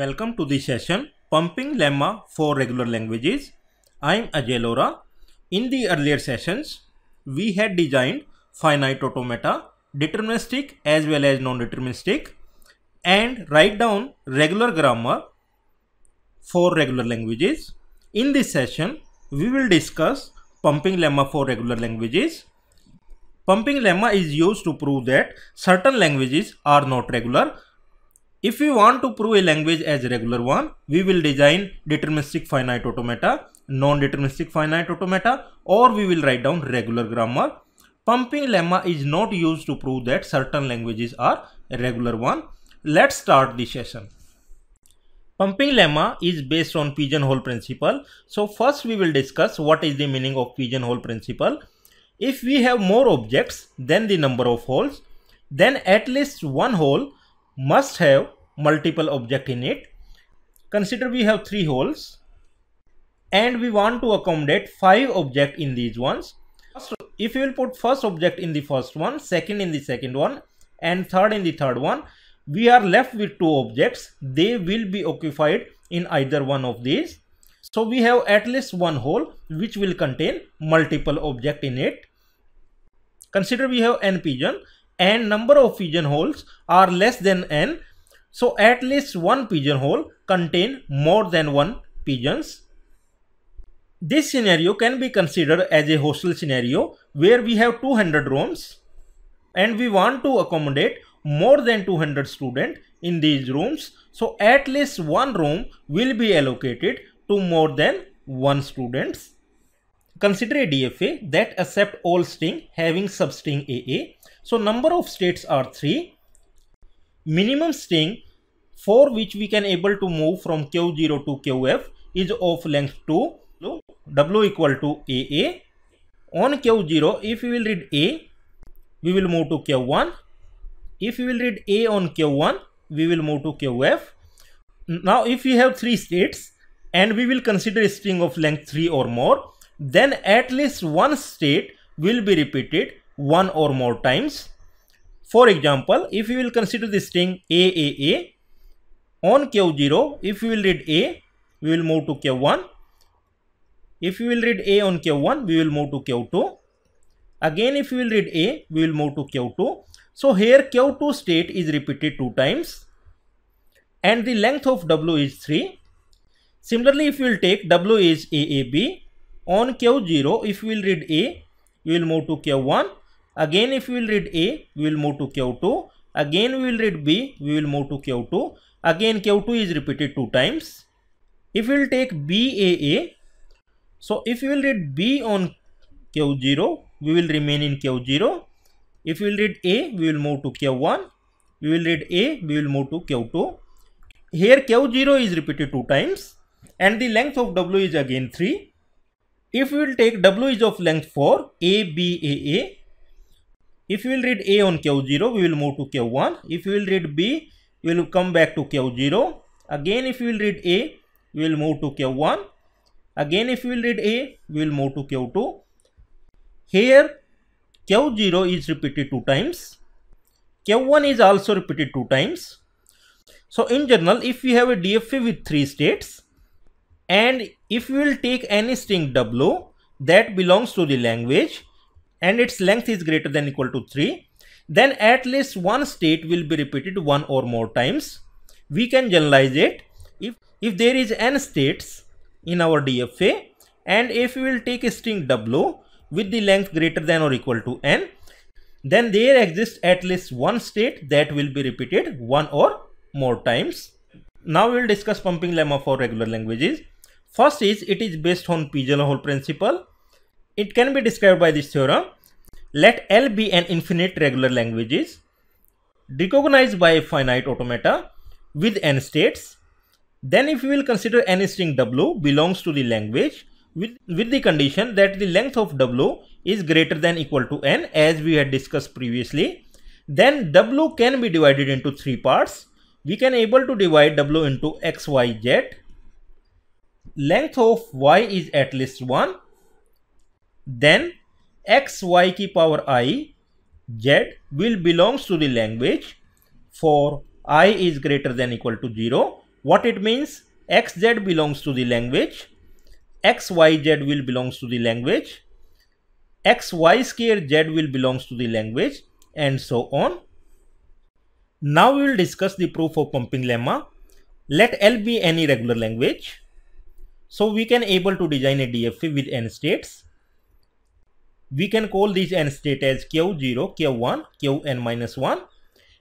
Welcome to this session Pumping Lemma for Regular Languages. I'm Ajay Lora. In the earlier sessions, we had designed finite automata, deterministic as well as non-deterministic and write down regular grammar for regular languages. In this session, we will discuss pumping lemma for regular languages. Pumping lemma is used to prove that certain languages are not regular if we want to prove a language as a regular one, we will design deterministic finite automata, non-deterministic finite automata, or we will write down regular grammar. Pumping lemma is not used to prove that certain languages are regular one. Let's start the session. Pumping lemma is based on pigeonhole principle. So first we will discuss what is the meaning of pigeonhole principle. If we have more objects than the number of holes, then at least one hole must have multiple object in it. Consider we have three holes and we want to accommodate five object in these ones. So if you will put first object in the first one, second in the second one and third in the third one, we are left with two objects. They will be occupied in either one of these. So we have at least one hole which will contain multiple object in it. Consider we have n pigeon and number of pigeonholes are less than n so at least one pigeonhole contain more than one pigeons this scenario can be considered as a hostel scenario where we have 200 rooms and we want to accommodate more than 200 students in these rooms. So at least one room will be allocated to more than one students. Consider a DFA that accept all string having substring AA. So number of states are 3. Minimum string for which we can able to move from Q0 to QF is of length 2, W equal to AA. On Q0, if we will read A, we will move to Q1. If we will read A on Q1, we will move to QF. Now if we have 3 states and we will consider a string of length 3 or more, then at least one state will be repeated one or more times. For example, if you will consider the string AAA, on Q0, if you will read A, we will move to Q1. If you will read A on Q1, we will move to Q2. Again, if you will read A, we will move to Q2. So here Q2 state is repeated two times and the length of W is 3. Similarly, if you will take W is AAB, on Q0, if we will read A, we will move to Q1. Again, if we will read A, we will move to Q2. Again, we will read B, we will move to Q2. Again, Q2 is repeated two times. If we will take BAA, so if we will read B on Q0, we will remain in Q0. If we will read A, we will move to Q1. We will read A, we will move to Q2. Here Q0 is repeated two times and the length of W is again 3. If we will take W is of length 4, A, B, A, A. If we will read A on Q0, we will move to Q1. If we will read B, we will come back to Q0. Again, if we will read A, we will move to Q1. Again, if we will read A, we will move to Q2. Here, Q0 is repeated two times. Q1 is also repeated two times. So in general, if we have a DFA with three states, and if we will take any string w that belongs to the language and its length is greater than equal to 3 then at least one state will be repeated one or more times we can generalize it if if there is n states in our dfa and if we will take a string w with the length greater than or equal to n then there exists at least one state that will be repeated one or more times now we will discuss pumping lemma for regular languages First is it is based on pigeonhole principle. It can be described by this theorem. Let L be an infinite regular languages recognized by a finite automata with n states. Then if we will consider any string w belongs to the language with, with the condition that the length of w is greater than equal to n as we had discussed previously, then w can be divided into three parts. We can able to divide w into x, y, z Length of y is at least one. Then x y की power i z will belongs to the language for i is greater than equal to 0 what it means xz belongs to the language xyz will belongs to the language xy square z will belongs to the language and so on now we will discuss the proof of pumping lemma let l be any regular language so we can able to design a DFC with n states. We can call these n state as Q0, Q1, Qn-1.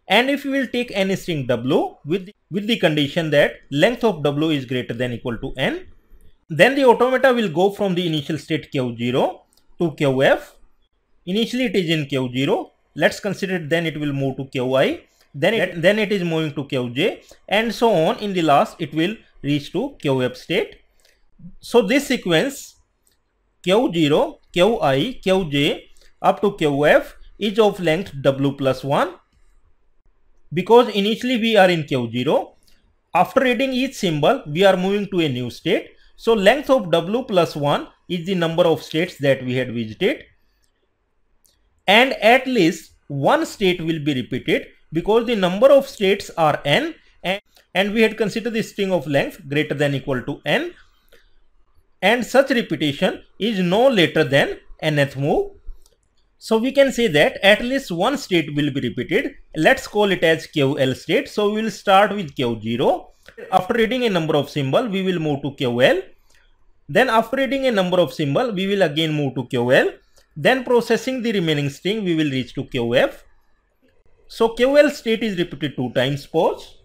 And if we will take any string W with, with the condition that length of W is greater than equal to n, then the automata will go from the initial state Q0 to Qf. Initially it is in Q0. Let's consider it, then it will move to Qi. Then it, then it is moving to Qj and so on. In the last it will reach to Qf state so this sequence Q0, Qi, Qj up to Qf is of length W plus 1 because initially we are in Q0. After reading each symbol, we are moving to a new state. So length of W plus 1 is the number of states that we had visited. And at least one state will be repeated because the number of states are n and, and we had considered the string of length greater than equal to n and such repetition is no later than nth move. So we can say that at least one state will be repeated. Let's call it as QL state. So we will start with Q0. After reading a number of symbol, we will move to QL. Then after reading a number of symbol, we will again move to QL. Then processing the remaining string, we will reach to QF. So QL state is repeated two times pause.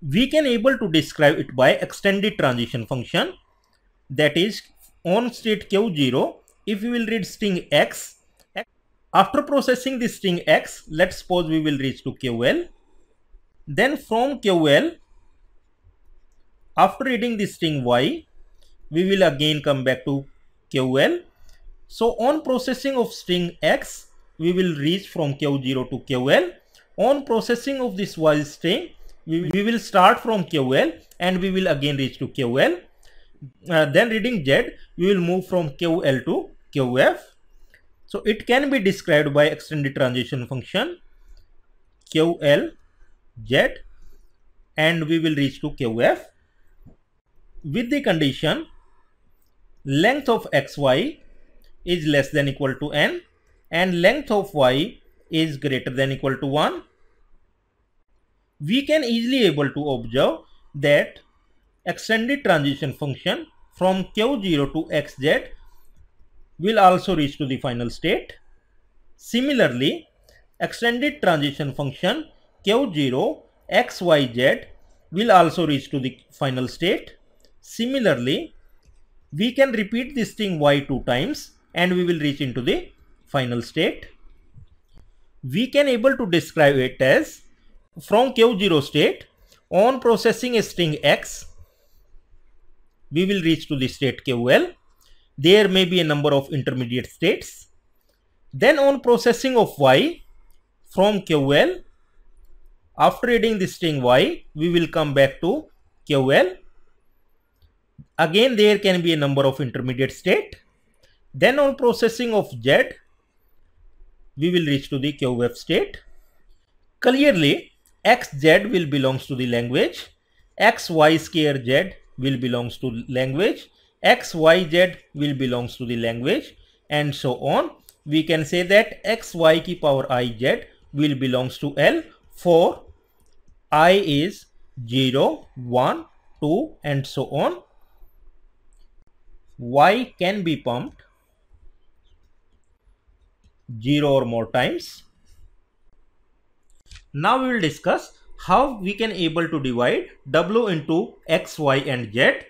We can able to describe it by extended transition function that is on state q0 if we will read string x after processing the string x let's suppose we will reach to ql then from ql after reading the string y we will again come back to ql so on processing of string x we will reach from q0 to ql on processing of this y string we, we will start from ql and we will again reach to ql uh, then reading Z, we will move from QL to QF. So it can be described by extended transition function QL Z and we will reach to QF with the condition length of xy is less than equal to n and length of y is greater than equal to 1. We can easily able to observe that extended transition function from q0 to xz will also reach to the final state. Similarly, extended transition function q0 xyz will also reach to the final state. Similarly, we can repeat this thing y two times and we will reach into the final state. We can able to describe it as from q0 state on processing a string x we will reach to the state KOL. There may be a number of intermediate states. Then on processing of Y from QL, after reading the string Y, we will come back to QL. Again, there can be a number of intermediate state. Then on processing of Z, we will reach to the QF state. Clearly, XZ will belongs to the language. X, Y, Z will belongs to language, x, y, z will belongs to the language and so on. We can say that x, y ki power i, z will belongs to L for i is 0, 1, 2 and so on. Y can be pumped 0 or more times. Now we will discuss how we can able to divide W into X, Y and Z.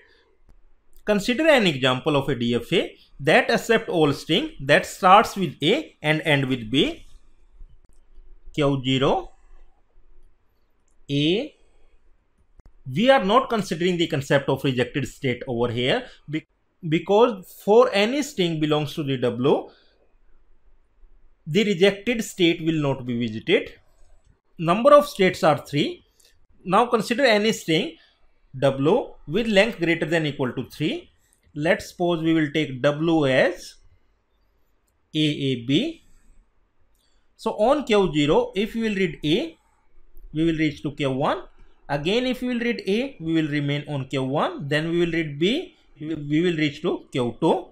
Consider an example of a DFA that accept all string that starts with A and end with B. Q0 A we are not considering the concept of rejected state over here because for any string belongs to the W the rejected state will not be visited number of states are 3. Now consider any string w with length greater than equal to 3. Let's suppose we will take w as AAB. So on Q0, if we will read A, we will reach to Q1. Again, if we will read A, we will remain on Q1. Then we will read B, we will reach to Q2.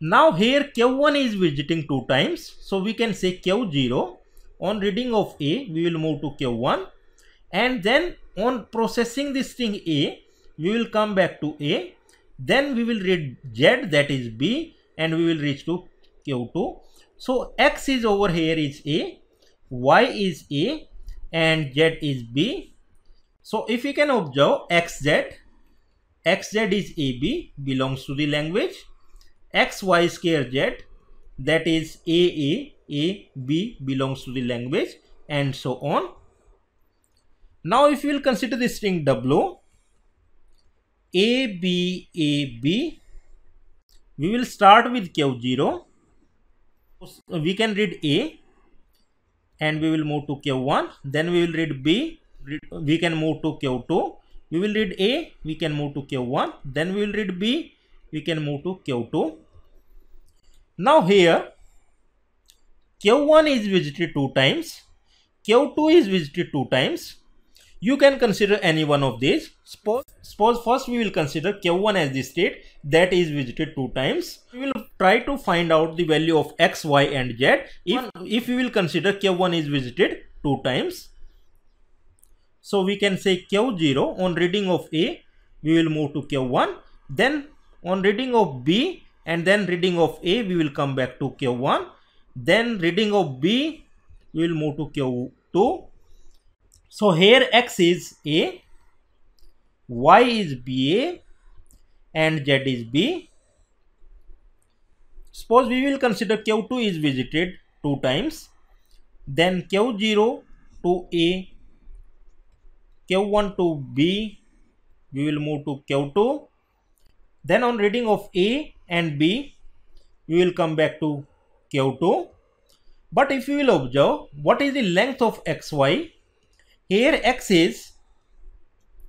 Now here Q1 is visiting two times. So we can say Q0 on reading of A, we will move to Q1 and then on processing this string A, we will come back to A. Then we will read Z that is B and we will reach to Q2. So X is over here is A, Y is A and Z is B. So if you can observe XZ, XZ is AB belongs to the language, XY square Z that is AA a, B belongs to the language and so on. Now if you will consider the string W, A, B, A, B, we will start with Q0. We can read A and we will move to Q1. Then we will read B, we can move to Q2. We will read A, we can move to Q1. Then we will read B, we can move to Q2. Now here Q1 is visited two times, Q2 is visited two times. You can consider any one of these. Suppose, suppose first we will consider Q1 as the state that is visited two times. We will try to find out the value of x, y and z if, if we will consider Q1 is visited two times. So we can say Q0 on reading of A, we will move to Q1. Then on reading of B and then reading of A, we will come back to Q1 then reading of b you will move to q2 so here x is a y is ba and z is b suppose we will consider q2 is visited two times then q0 to a q1 to b we will move to q2 then on reading of a and b we will come back to Q2. But if you will observe, what is the length of XY? Here X is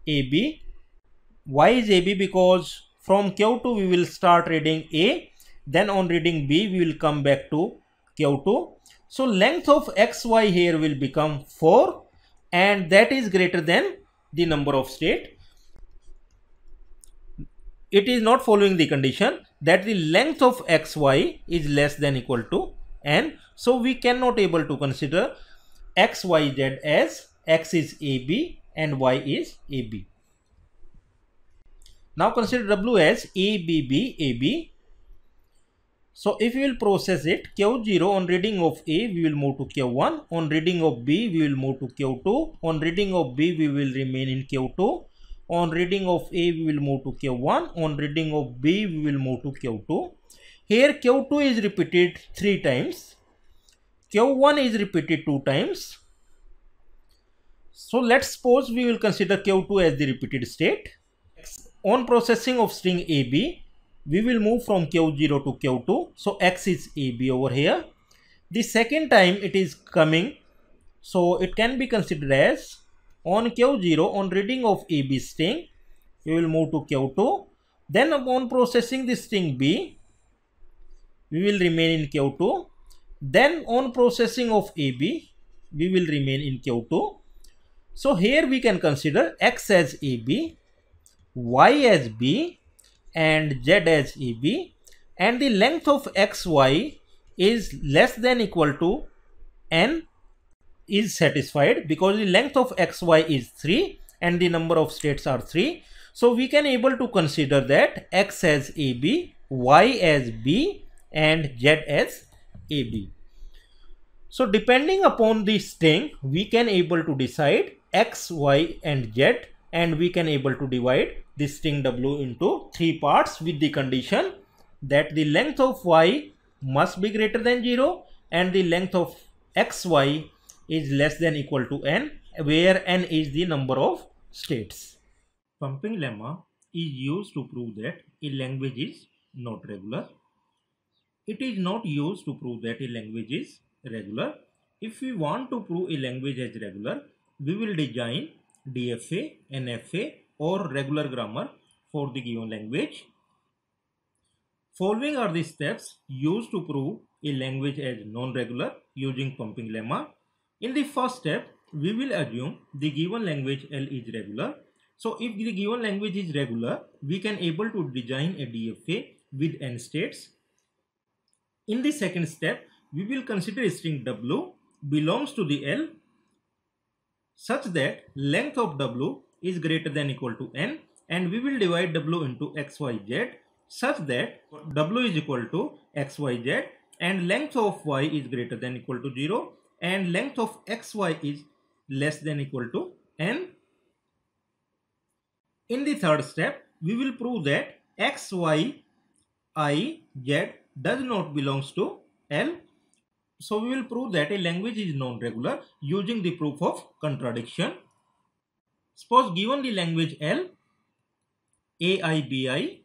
AB. Y is AB because from Q2 we will start reading A. Then on reading B, we will come back to Q2. So length of XY here will become 4 and that is greater than the number of state. It is not following the condition that the length of xy is less than equal to n. So we cannot able to consider xyz as x is ab and y is ab. Now consider w as abb ab. So if we will process it q0 on reading of a we will move to q1 on reading of b we will move to q2 on reading of b we will remain in q2 on reading of A we will move to Q1, on reading of B we will move to Q2. Here Q2 is repeated 3 times, Q1 is repeated 2 times. So let's suppose we will consider Q2 as the repeated state. On processing of string AB, we will move from Q0 to Q2. So X is AB over here. The second time it is coming, so it can be considered as on Q0 on reading of AB string you will move to Q2 then upon processing the string B we will remain in Q2 then on processing of AB we will remain in Q2 so here we can consider X as AB Y as B and Z as AB and the length of XY is less than equal to N is satisfied because the length of xy is 3 and the number of states are 3. So we can able to consider that x as AB, y as B and z as AB. So depending upon the string, we can able to decide x, y and z and we can able to divide this string w into three parts with the condition that the length of y must be greater than 0 and the length of xy is less than equal to n where n is the number of states. Pumping lemma is used to prove that a language is not regular. It is not used to prove that a language is regular. If we want to prove a language as regular, we will design DFA, NFA or regular grammar for the given language. Following are the steps used to prove a language as non-regular using pumping lemma. In the first step, we will assume the given language L is regular. So if the given language is regular, we can able to design a DFA with n states. In the second step, we will consider string W belongs to the L such that length of W is greater than equal to n and we will divide W into XYZ such that W is equal to XYZ and length of Y is greater than equal to 0 and length of xy is less than equal to n. In the third step, we will prove that xy i z does not belongs to L. So we will prove that a language is non-regular using the proof of contradiction. Suppose given the language L AIBI,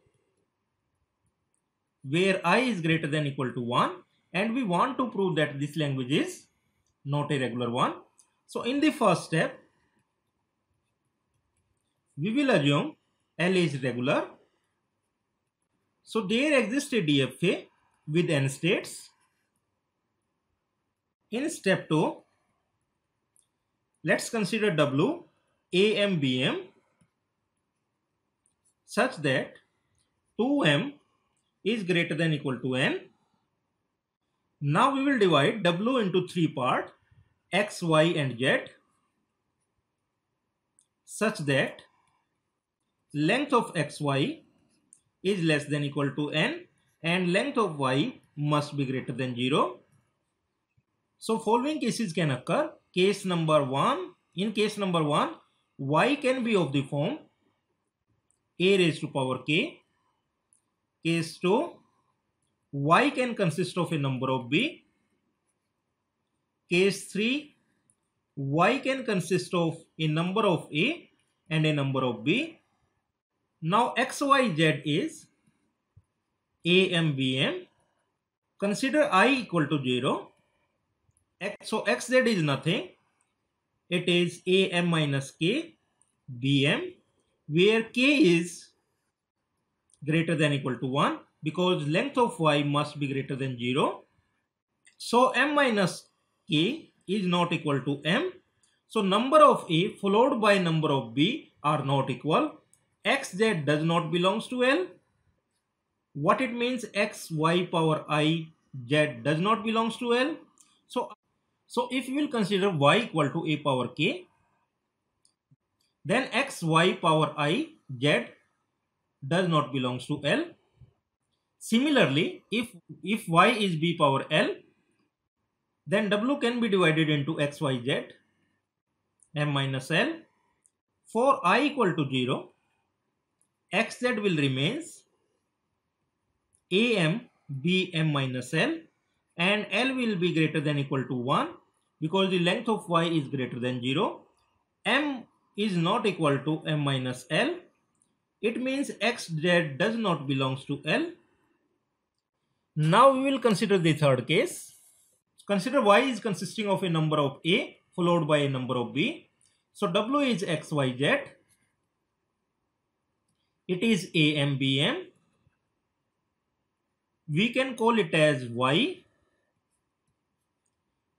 where i is greater than equal to 1 and we want to prove that this language is not a regular one. So in the first step, we will assume L is regular. So there exists a DFA with n states. In step 2, let's consider W, AM, BM such that 2M is greater than equal to N now we will divide W into three parts, X, Y and Z such that length of xy is less than equal to n and length of y must be greater than 0. So following cases can occur. Case number 1. In case number 1, y can be of the form a raised to power k. Case 2, y can consist of a number of b. Case 3, y can consist of a number of a and a number of b. Now x, y, z is a, m, b, m. Consider i equal to 0. X, so x, z is nothing. It is a, m minus k, b, m, where k is greater than equal to 1 because length of y must be greater than 0. So m minus k is not equal to m. So number of a followed by number of b are not equal. xz does not belongs to L. What it means x, y power i, z does not belongs to L. So, so if we will consider y equal to a power k, then x, y power i, z does not belongs to L. Similarly, if, if y is b power l, then w can be divided into x, y, z, m minus l. For i equal to 0, xz will remains am bm minus l and l will be greater than equal to 1 because the length of y is greater than 0. m is not equal to m minus l. It means xz does not belongs to l now we will consider the third case. Consider y is consisting of a number of a followed by a number of b. So w is x, y, z. It is a, m, b, m. We can call it as y.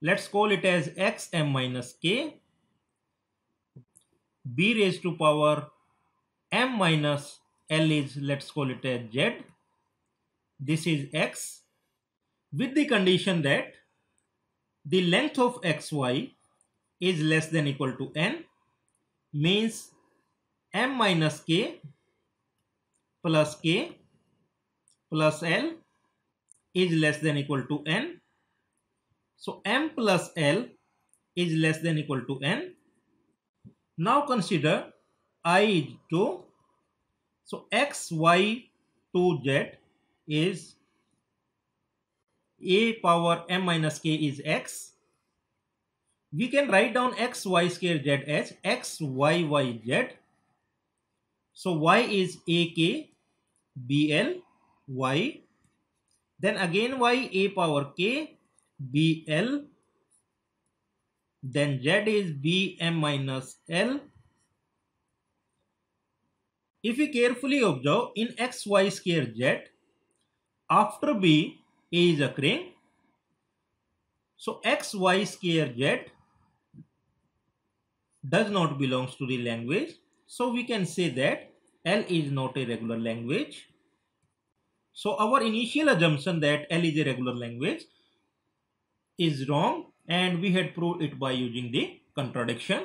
Let's call it as x, m minus k. b raised to power m minus l is let's call it as z this is x with the condition that the length of xy is less than equal to n means m minus k plus k plus l is less than equal to n. So m plus l is less than equal to n. Now consider i to so x, y, to z is a power m minus k is x. We can write down x, y square, z as x, y, y, z. So y is a k, b l, y. Then again y a power k, b l. Then z is b m minus l. If we carefully observe in x, y square, z, after B, A is occurring. So X, Y, square, Z does not belongs to the language. So we can say that L is not a regular language. So our initial assumption that L is a regular language is wrong and we had proved it by using the contradiction.